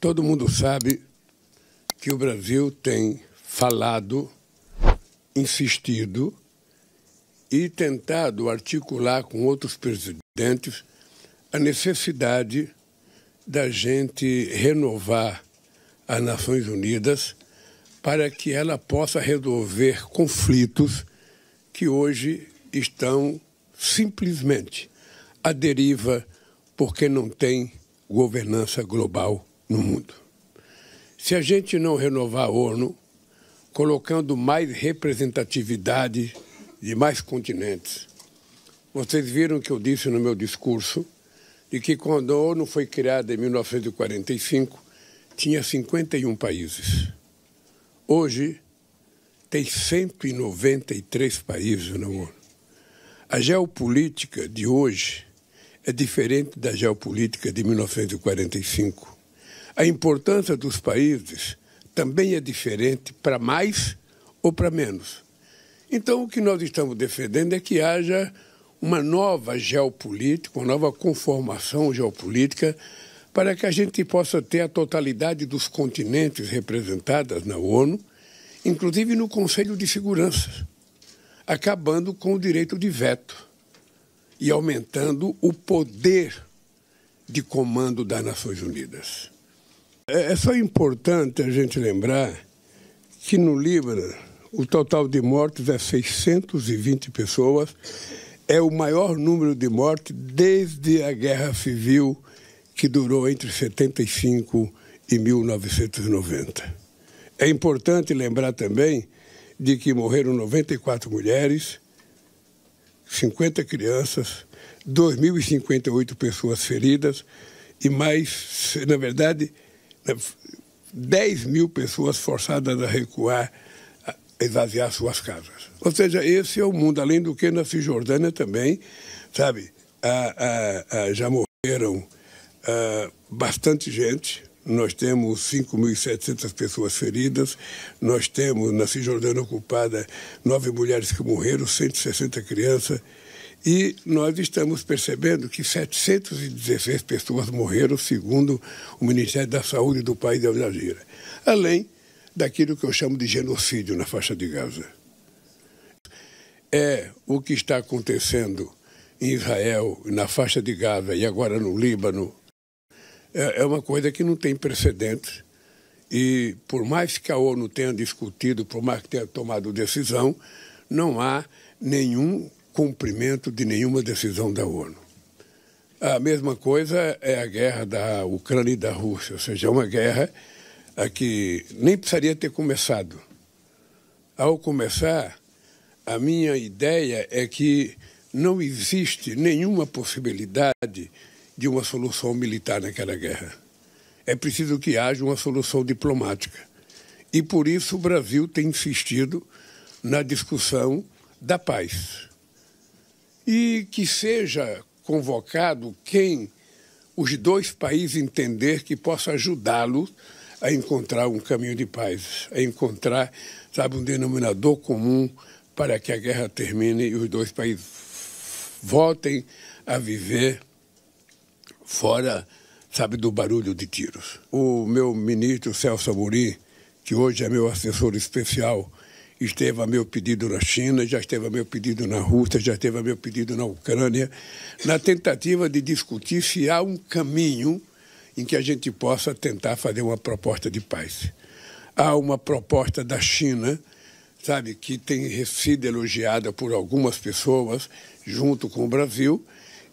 Todo mundo sabe que o Brasil tem falado, insistido e tentado articular com outros presidentes a necessidade da gente renovar as Nações Unidas para que ela possa resolver conflitos que hoje estão simplesmente à deriva porque não tem governança global no mundo. Se a gente não renovar a ONU, colocando mais representatividade de mais continentes, vocês viram que eu disse no meu discurso de que quando a ONU foi criada em 1945, tinha 51 países. Hoje, tem 193 países na ONU. A geopolítica de hoje é diferente da geopolítica de 1945. A importância dos países também é diferente para mais ou para menos. Então, o que nós estamos defendendo é que haja uma nova geopolítica, uma nova conformação geopolítica, para que a gente possa ter a totalidade dos continentes representadas na ONU, inclusive no Conselho de Segurança, acabando com o direito de veto e aumentando o poder de comando das Nações Unidas. É, é só importante a gente lembrar que no Líbano o total de mortes é 620 pessoas, é o maior número de mortes desde a guerra civil que durou entre 75 e 1990. É importante lembrar também de que morreram 94 mulheres, 50 crianças, 2.058 pessoas feridas e mais, na verdade, 10 mil pessoas forçadas a recuar, a esvaziar suas casas. Ou seja, esse é o mundo, além do que na Cisjordânia também, sabe, ah, ah, ah, já morreram bastante gente, nós temos 5.700 pessoas feridas, nós temos na Cisjordânia ocupada nove mulheres que morreram, 160 crianças. E nós estamos percebendo que 716 pessoas morreram, segundo o Ministério da Saúde do país de Al Jazeera, além daquilo que eu chamo de genocídio na faixa de Gaza. É o que está acontecendo em Israel, na faixa de Gaza e agora no Líbano. É, é uma coisa que não tem precedentes. E por mais que a ONU tenha discutido, por mais que tenha tomado decisão, não há nenhum cumprimento de nenhuma decisão da ONU. A mesma coisa é a guerra da Ucrânia e da Rússia, ou seja, é uma guerra que nem precisaria ter começado. Ao começar, a minha ideia é que não existe nenhuma possibilidade de uma solução militar naquela guerra. É preciso que haja uma solução diplomática. E por isso o Brasil tem insistido na discussão da paz e que seja convocado quem os dois países entender que possa ajudá-los a encontrar um caminho de paz, a encontrar, sabe, um denominador comum para que a guerra termine e os dois países voltem a viver fora, sabe, do barulho de tiros. O meu ministro Celso Amorim, que hoje é meu assessor especial esteve a meu pedido na China, já esteve a meu pedido na Rússia, já esteve a meu pedido na Ucrânia, na tentativa de discutir se há um caminho em que a gente possa tentar fazer uma proposta de paz. Há uma proposta da China, sabe, que tem sido elogiada por algumas pessoas, junto com o Brasil,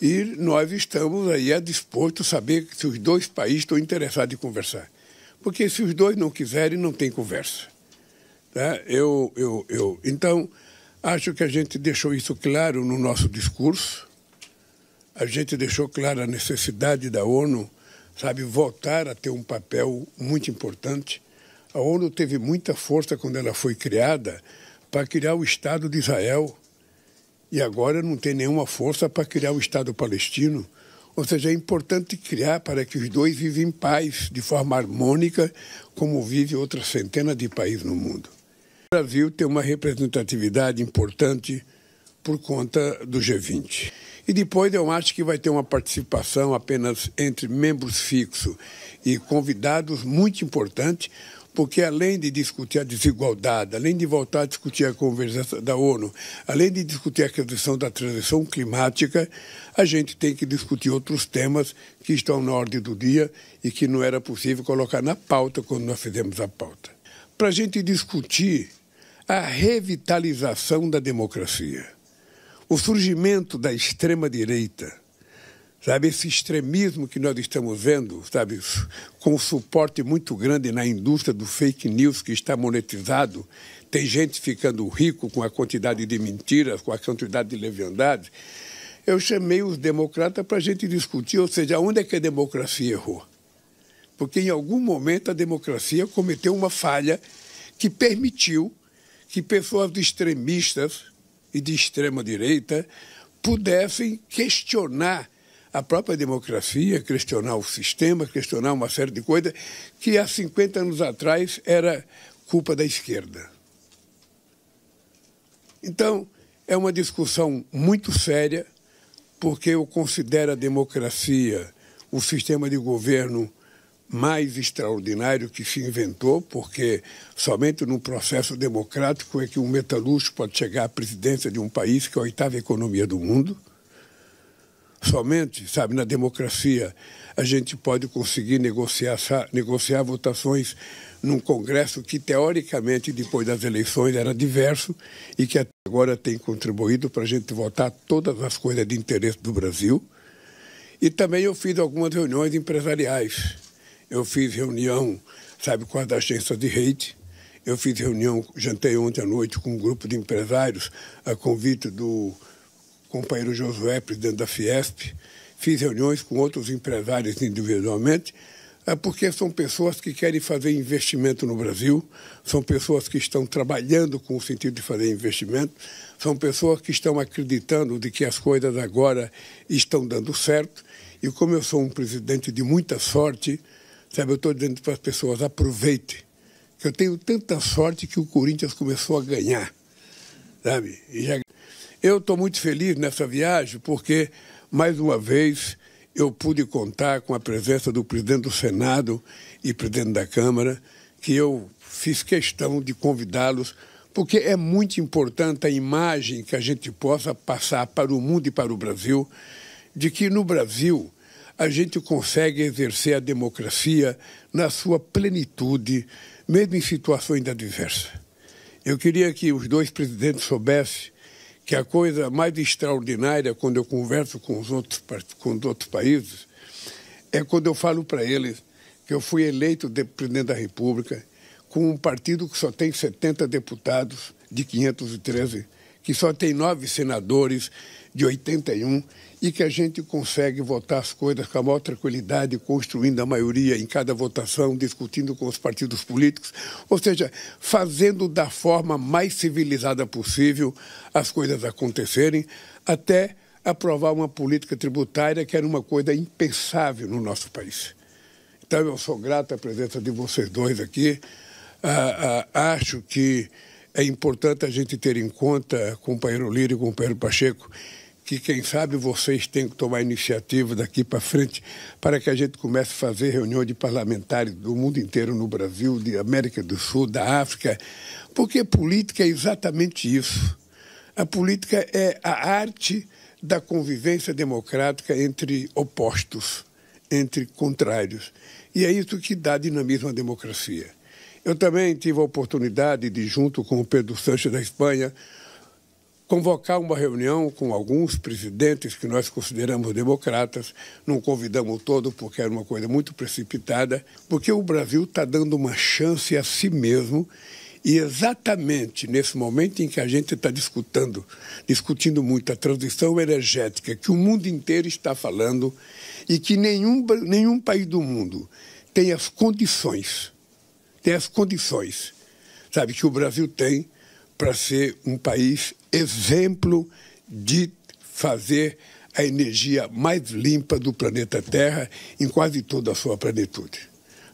e nós estamos aí a disposto a saber se os dois países estão interessados em conversar. Porque se os dois não quiserem, não tem conversa. Né? Eu, eu, eu. Então, acho que a gente deixou isso claro no nosso discurso. A gente deixou clara a necessidade da ONU, sabe, voltar a ter um papel muito importante. A ONU teve muita força quando ela foi criada para criar o Estado de Israel. E agora não tem nenhuma força para criar o Estado palestino. Ou seja, é importante criar para que os dois vivem em paz, de forma harmônica, como vivem outras centenas de países no mundo. O Brasil tem uma representatividade importante por conta do G20. E depois eu acho que vai ter uma participação apenas entre membros fixos e convidados muito importante, porque além de discutir a desigualdade, além de voltar a discutir a conversa da ONU, além de discutir a questão da transição climática, a gente tem que discutir outros temas que estão na ordem do dia e que não era possível colocar na pauta quando nós fizemos a pauta. Para a gente discutir a revitalização da democracia, o surgimento da extrema-direita, sabe, esse extremismo que nós estamos vendo, sabe, com suporte muito grande na indústria do fake news que está monetizado, tem gente ficando rico com a quantidade de mentiras, com a quantidade de leviandades. Eu chamei os democratas para a gente discutir, ou seja, onde é que a democracia errou? Porque em algum momento a democracia cometeu uma falha que permitiu que pessoas extremistas e de extrema-direita pudessem questionar a própria democracia, questionar o sistema, questionar uma série de coisas que há 50 anos atrás era culpa da esquerda. Então, é uma discussão muito séria, porque eu considero a democracia, o sistema de governo, mais extraordinário que se inventou, porque somente num processo democrático é que um metalúrgico pode chegar à presidência de um país que é a oitava economia do mundo. Somente, sabe, na democracia a gente pode conseguir negociar, negociar votações num Congresso que, teoricamente, depois das eleições era diverso e que até agora tem contribuído para a gente votar todas as coisas de interesse do Brasil. E também eu fiz algumas reuniões empresariais eu fiz reunião, sabe, com a é da agência de rede, eu fiz reunião, jantei ontem à noite com um grupo de empresários, a convite do companheiro Josué, presidente da Fiesp, fiz reuniões com outros empresários individualmente, é porque são pessoas que querem fazer investimento no Brasil, são pessoas que estão trabalhando com o sentido de fazer investimento, são pessoas que estão acreditando de que as coisas agora estão dando certo. E como eu sou um presidente de muita sorte, Sabe, eu estou dizendo para as pessoas, aproveite. Que eu tenho tanta sorte que o Corinthians começou a ganhar, sabe? Já... Eu estou muito feliz nessa viagem porque, mais uma vez, eu pude contar com a presença do presidente do Senado e presidente da Câmara, que eu fiz questão de convidá-los, porque é muito importante a imagem que a gente possa passar para o mundo e para o Brasil de que no Brasil a gente consegue exercer a democracia na sua plenitude, mesmo em situações adversas. Eu queria que os dois presidentes soubessem que a coisa mais extraordinária quando eu converso com os outros, com os outros países é quando eu falo para eles que eu fui eleito presidente da República com um partido que só tem 70 deputados de 513 que só tem nove senadores de 81 e que a gente consegue votar as coisas com a maior tranquilidade, construindo a maioria em cada votação, discutindo com os partidos políticos, ou seja, fazendo da forma mais civilizada possível as coisas acontecerem, até aprovar uma política tributária que era uma coisa impensável no nosso país. Então, eu sou grato à presença de vocês dois aqui. Ah, ah, acho que é importante a gente ter em conta, companheiro Lírio, companheiro Pacheco, que quem sabe vocês têm que tomar iniciativa daqui para frente para que a gente comece a fazer reunião de parlamentares do mundo inteiro no Brasil, de América do Sul, da África, porque política é exatamente isso. A política é a arte da convivência democrática entre opostos, entre contrários. E é isso que dá dinamismo à democracia. Eu também tive a oportunidade de, junto com o Pedro Sanches da Espanha, convocar uma reunião com alguns presidentes que nós consideramos democratas. Não convidamos todo porque era uma coisa muito precipitada, porque o Brasil está dando uma chance a si mesmo e exatamente nesse momento em que a gente está discutindo, discutindo muito a transição energética, que o mundo inteiro está falando e que nenhum, nenhum país do mundo tem as condições tem as condições, sabe, que o Brasil tem para ser um país exemplo de fazer a energia mais limpa do planeta Terra em quase toda a sua planitude.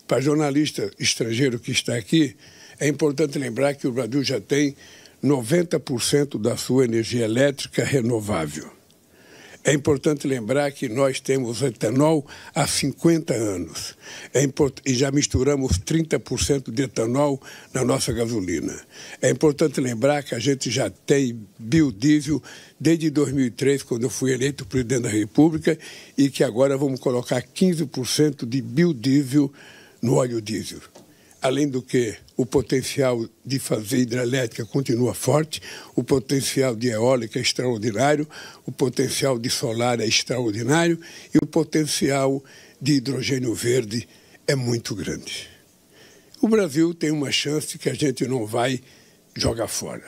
Para jornalista estrangeiro que está aqui, é importante lembrar que o Brasil já tem 90% da sua energia elétrica renovável. É importante lembrar que nós temos etanol há 50 anos é import... e já misturamos 30% de etanol na nossa gasolina. É importante lembrar que a gente já tem biodiesel desde 2003, quando eu fui eleito presidente da República, e que agora vamos colocar 15% de biodiesel no óleo diesel. Além do que, o potencial de fazer hidrelétrica continua forte, o potencial de eólica é extraordinário, o potencial de solar é extraordinário e o potencial de hidrogênio verde é muito grande. O Brasil tem uma chance que a gente não vai jogar fora.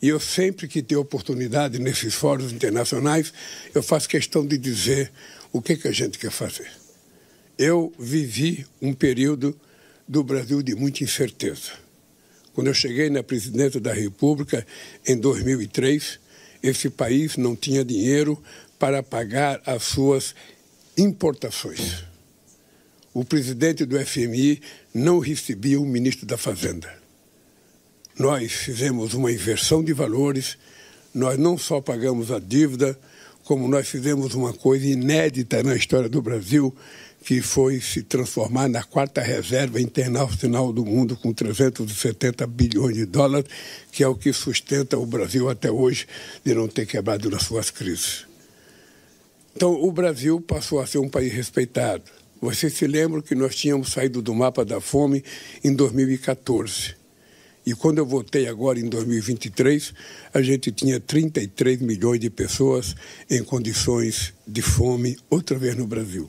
E eu sempre que tenho oportunidade nesses fóruns internacionais, eu faço questão de dizer o que, que a gente quer fazer. Eu vivi um período do Brasil de muita incerteza. Quando eu cheguei na presidência da República, em 2003, esse país não tinha dinheiro para pagar as suas importações. O presidente do FMI não recebia o ministro da Fazenda. Nós fizemos uma inversão de valores, nós não só pagamos a dívida, como nós fizemos uma coisa inédita na história do Brasil, que foi se transformar na quarta reserva internacional do mundo com 370 bilhões de dólares, que é o que sustenta o Brasil até hoje de não ter quebrado nas suas crises. Então, o Brasil passou a ser um país respeitado. Vocês se lembram que nós tínhamos saído do mapa da fome em 2014. E quando eu votei agora em 2023, a gente tinha 33 milhões de pessoas em condições de fome outra vez no Brasil.